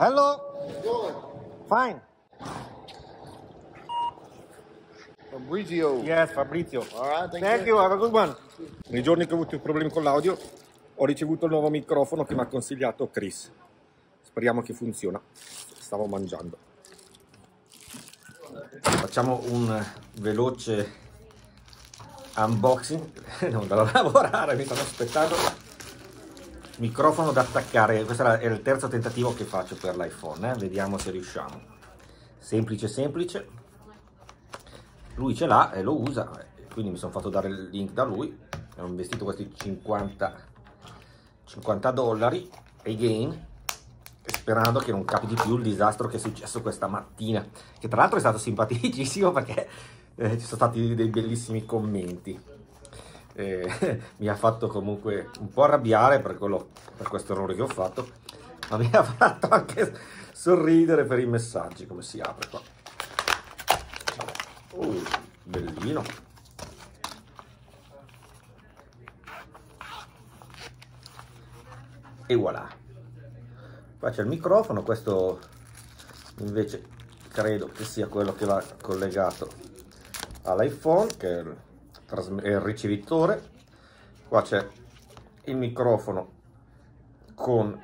Hello. Fine. Fabrizio. Yes, Fabrizio. All right, thank, thank you. you. Have a good one. Nei giorni che ho avuto problemi con l'audio, ho ricevuto il nuovo microfono che mi ha consigliato Chris. Speriamo che funziona. Stavo mangiando. Facciamo un veloce unboxing. Non da lavorare, mi stanno aspettando microfono da attaccare, questo è il terzo tentativo che faccio per l'iPhone, eh? vediamo se riusciamo. Semplice, semplice. Lui ce l'ha e lo usa, quindi mi sono fatto dare il link da lui, ho investito questi 50, 50 dollari, again, sperando che non capiti più il disastro che è successo questa mattina, che tra l'altro è stato simpaticissimo perché eh, ci sono stati dei bellissimi commenti eh, mi ha fatto comunque un po' arrabbiare per, quello, per questo errore che ho fatto, ma mi ha fatto anche sorridere per i messaggi, come si apre qua. Uh, bellino. E voilà. Qua c'è il microfono, questo invece credo che sia quello che va collegato all'iPhone, che il eh, ricevitore, qua c'è il microfono con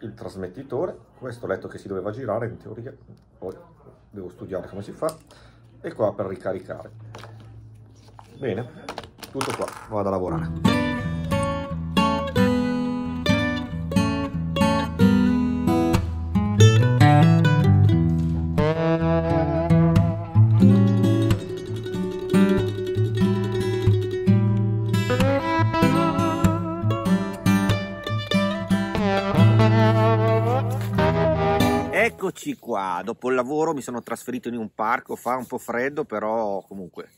il trasmettitore, questo letto che si doveva girare in teoria, poi devo studiare come si fa, e qua per ricaricare. Bene, tutto qua, vado a lavorare. Eccoci qua, dopo il lavoro mi sono trasferito in un parco, fa un po' freddo però comunque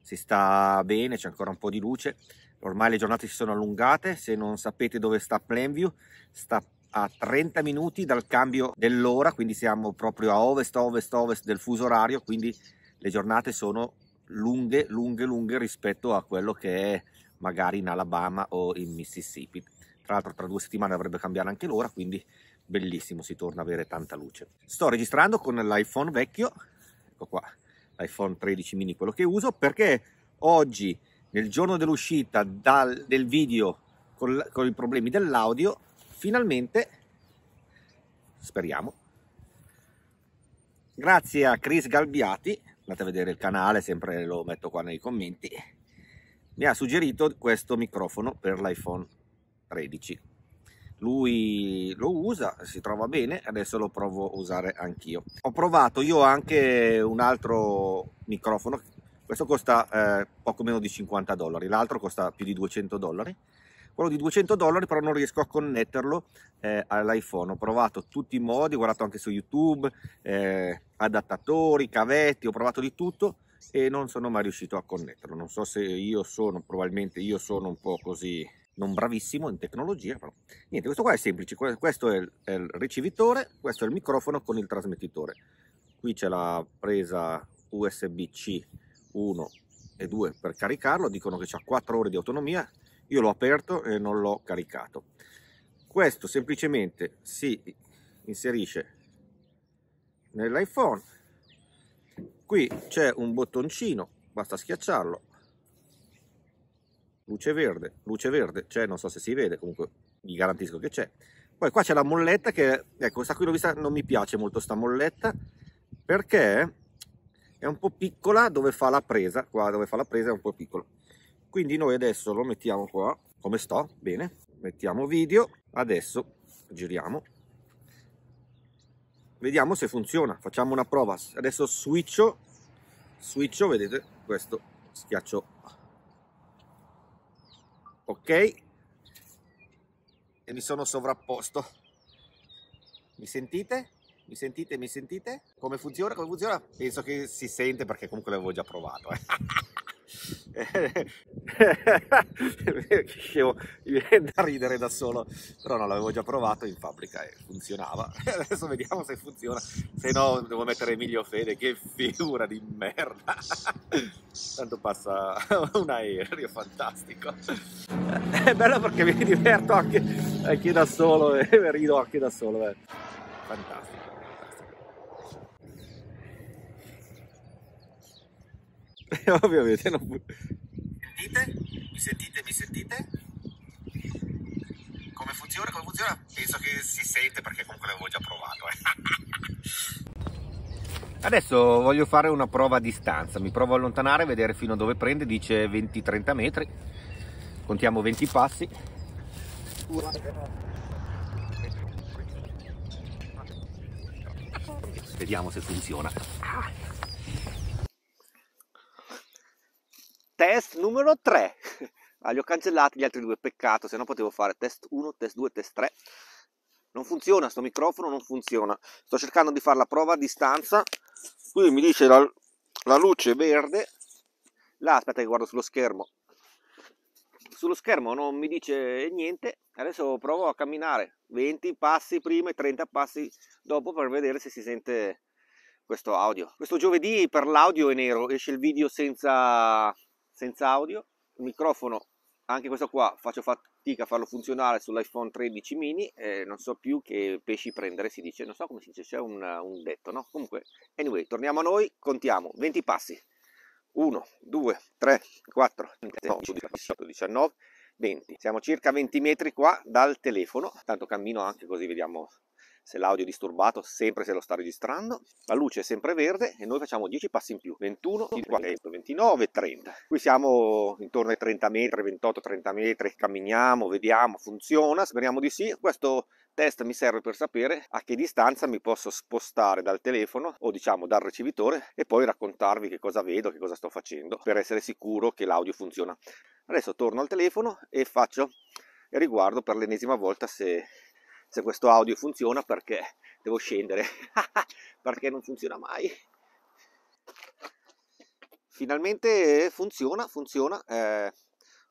si sta bene, c'è ancora un po' di luce, ormai le giornate si sono allungate, se non sapete dove sta Plainview sta a 30 minuti dal cambio dell'ora, quindi siamo proprio a ovest, ovest, ovest del fuso orario, quindi le giornate sono lunghe, lunghe, lunghe rispetto a quello che è magari in Alabama o in Mississippi. Tra l'altro tra due settimane dovrebbe cambiare anche l'ora, quindi bellissimo, si torna a avere tanta luce. Sto registrando con l'iPhone vecchio, ecco qua, l'iPhone 13 mini quello che uso, perché oggi, nel giorno dell'uscita del video con, con i problemi dell'audio, finalmente, speriamo, grazie a Chris Galbiati, andate a vedere il canale, sempre lo metto qua nei commenti, mi ha suggerito questo microfono per l'iPhone 13. Lui lo usa, si trova bene, adesso lo provo a usare anch'io. Ho provato io anche un altro microfono, questo costa eh, poco meno di 50 dollari, l'altro costa più di 200 dollari. Quello di 200 dollari però non riesco a connetterlo eh, all'iPhone, ho provato tutti i modi, ho guardato anche su YouTube, eh, adattatori, cavetti, ho provato di tutto, e non sono mai riuscito a connetterlo. Non so se io sono, probabilmente io sono un po' così non bravissimo in tecnologia, però niente, questo qua è semplice, questo è il, è il ricevitore, questo è il microfono con il trasmettitore. Qui c'è la presa USB-C 1 e 2 per caricarlo, dicono che ha 4 ore di autonomia, io l'ho aperto e non l'ho caricato. Questo semplicemente si inserisce nell'iPhone qui c'è un bottoncino basta schiacciarlo luce verde luce verde cioè non so se si vede comunque vi garantisco che c'è poi qua c'è la molletta che ecco questa qui l'ho vista non mi piace molto sta molletta perché è un po' piccola dove fa la presa qua dove fa la presa è un po' piccolo quindi noi adesso lo mettiamo qua come sto bene mettiamo video adesso giriamo vediamo se funziona facciamo una prova adesso switcho switcho vedete questo schiaccio ok e mi sono sovrapposto mi sentite? mi sentite? mi sentite? come funziona? come funziona? penso che si sente perché comunque l'avevo già provato eh. mi viene da ridere da solo, però non l'avevo già provato in fabbrica e funzionava. Adesso vediamo se funziona, se no devo mettere Emilio Fede, che figura di merda. Tanto passa un aereo, fantastico. È bello perché mi diverto anche, anche da solo e eh, rido anche da solo. Beh. Fantastico. Ovviamente non... Sentite? Mi sentite? Mi sentite? Come funziona? Come funziona? Penso che si sente perché comunque l'avevo già provato. Eh. Adesso voglio fare una prova a distanza, mi provo a allontanare, vedere fino a dove prende, dice 20-30 metri, contiamo 20 passi. Vediamo se funziona. test numero 3. Ma ah, li ho cancellati gli altri due, peccato, se no potevo fare test 1, test 2, test 3. Non funziona, sto microfono non funziona. Sto cercando di fare la prova a distanza. Qui mi dice la, la luce verde. Là, aspetta che guardo sullo schermo. Sullo schermo non mi dice niente. Adesso provo a camminare 20 passi prima e 30 passi dopo per vedere se si sente questo audio. Questo giovedì per l'audio è nero, esce il video senza senza audio, il microfono anche questo qua faccio fatica a farlo funzionare sull'iPhone 13 mini eh, non so più che pesci prendere si dice non so come si dice c'è un, un detto no comunque anyway torniamo a noi contiamo 20 passi 1 2 3 4 5 6 7, 8, 19 20 siamo circa 20 metri qua dal telefono tanto cammino anche così vediamo se l'audio è disturbato sempre se lo sta registrando, la luce è sempre verde e noi facciamo 10 passi in più, 21, 24, 29, 30. Qui siamo intorno ai 30 metri, 28-30 metri, camminiamo, vediamo, funziona, speriamo di sì. Questo test mi serve per sapere a che distanza mi posso spostare dal telefono o diciamo dal ricevitore e poi raccontarvi che cosa vedo, che cosa sto facendo per essere sicuro che l'audio funziona. Adesso torno al telefono e faccio e riguardo per l'ennesima volta se se questo audio funziona perché devo scendere, perché non funziona mai. Finalmente funziona, funziona. Eh,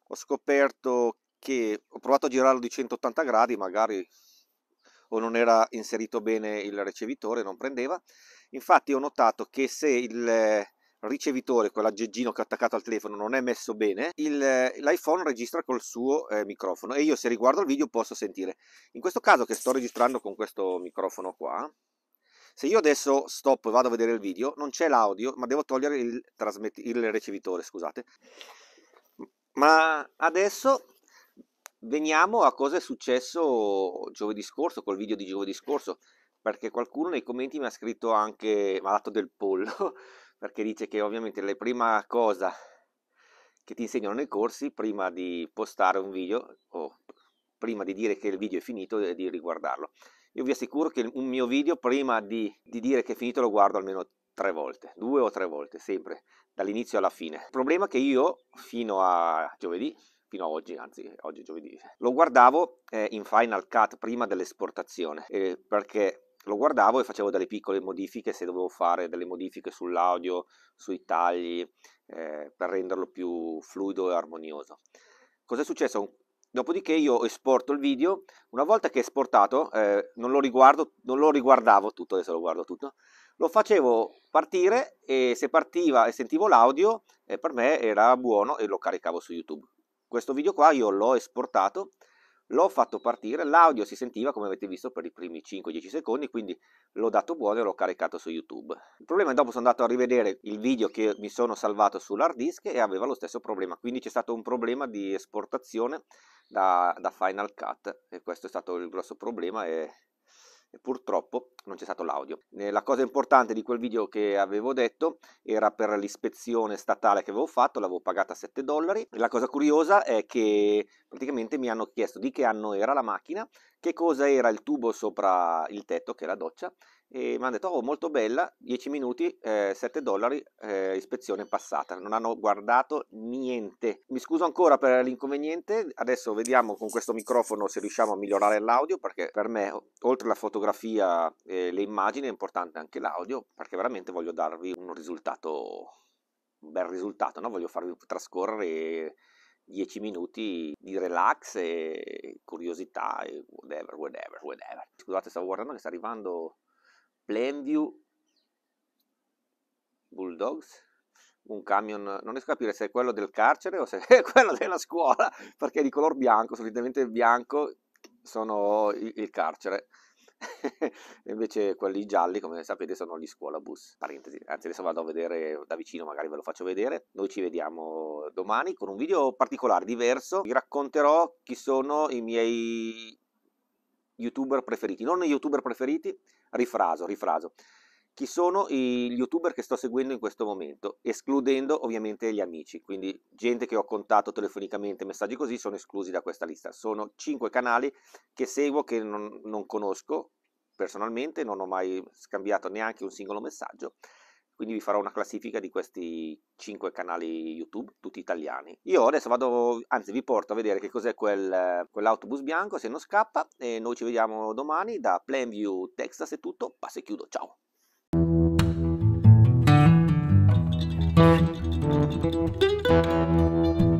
ho scoperto che ho provato a girarlo di 180 gradi, magari o non era inserito bene il ricevitore, non prendeva. Infatti ho notato che se il ricevitore, quell'aggeggino che ho attaccato al telefono, non è messo bene, il, l'iPhone registra col suo eh, microfono e io se riguardo il video posso sentire. In questo caso che sto registrando con questo microfono qua, se io adesso stop e vado a vedere il video, non c'è l'audio, ma devo togliere il, trasmetti- il ricevitore, scusate. Ma adesso veniamo a cosa è successo giovedì scorso, col video di giovedì scorso, perché qualcuno nei commenti mi ha scritto anche, malato del pollo, perché dice che ovviamente la prima cosa che ti insegnano nei corsi prima di postare un video o prima di dire che il video è finito è di riguardarlo. Io vi assicuro che un mio video prima di, di dire che è finito lo guardo almeno tre volte, due o tre volte, sempre, dall'inizio alla fine. Il problema è che io fino a giovedì, fino a oggi, anzi oggi giovedì, lo guardavo eh, in Final Cut prima dell'esportazione, eh, perché lo guardavo e facevo delle piccole modifiche se dovevo fare delle modifiche sull'audio, sui tagli, eh, per renderlo più fluido e armonioso. Cosa è successo? Dopodiché io esporto il video, una volta che è esportato, eh, non, lo riguardo, non lo riguardavo tutto, adesso lo guardo tutto, lo facevo partire e se partiva e sentivo l'audio, eh, per me era buono e lo caricavo su YouTube. Questo video qua io l'ho esportato, l'ho fatto partire, l'audio si sentiva come avete visto per i primi 5-10 secondi, quindi l'ho dato buono e l'ho caricato su YouTube. Il problema è che dopo sono andato a rivedere il video che mi sono salvato sull'hard disk e aveva lo stesso problema, quindi c'è stato un problema di esportazione da, da Final Cut e questo è stato il grosso problema e purtroppo non c'è stato l'audio. Eh, la cosa importante di quel video che avevo detto era per l'ispezione statale che avevo fatto, l'avevo pagata a 7 dollari. La cosa curiosa è che praticamente mi hanno chiesto di che anno era la macchina, che cosa era il tubo sopra il tetto, che è la doccia, e mi hanno detto, oh, molto bella, 10 minuti, eh, 7 dollari, eh, ispezione passata. Non hanno guardato niente. Mi scuso ancora per l'inconveniente, adesso vediamo con questo microfono se riusciamo a migliorare l'audio, perché per me, oltre alla fotografia e le immagini, è importante anche l'audio, perché veramente voglio darvi un risultato, un bel risultato, no? voglio farvi trascorrere... 10 minuti di relax e curiosità e whatever, whatever, whatever. Scusate, stavo guardando che sta arrivando Plainview Bulldogs, un camion, non riesco a capire se è quello del carcere o se è quello della scuola, perché è di color bianco, solitamente bianco sono il carcere. invece quelli gialli come sapete sono gli scuola bus parentesi anzi adesso vado a vedere da vicino magari ve lo faccio vedere noi ci vediamo domani con un video particolare diverso vi racconterò chi sono i miei youtuber preferiti non i youtuber preferiti Rifraso, rifraso. Chi sono gli youtuber che sto seguendo in questo momento? Escludendo ovviamente gli amici, quindi gente che ho contato telefonicamente, messaggi così, sono esclusi da questa lista. Sono cinque canali che seguo, che non, non conosco personalmente, non ho mai scambiato neanche un singolo messaggio quindi vi farò una classifica di questi 5 canali YouTube, tutti italiani. Io adesso vado, anzi vi porto a vedere che cos'è quel, quell'autobus bianco, se non scappa, e noi ci vediamo domani da Plainview, Texas è tutto, passo e chiudo, ciao! Thank you.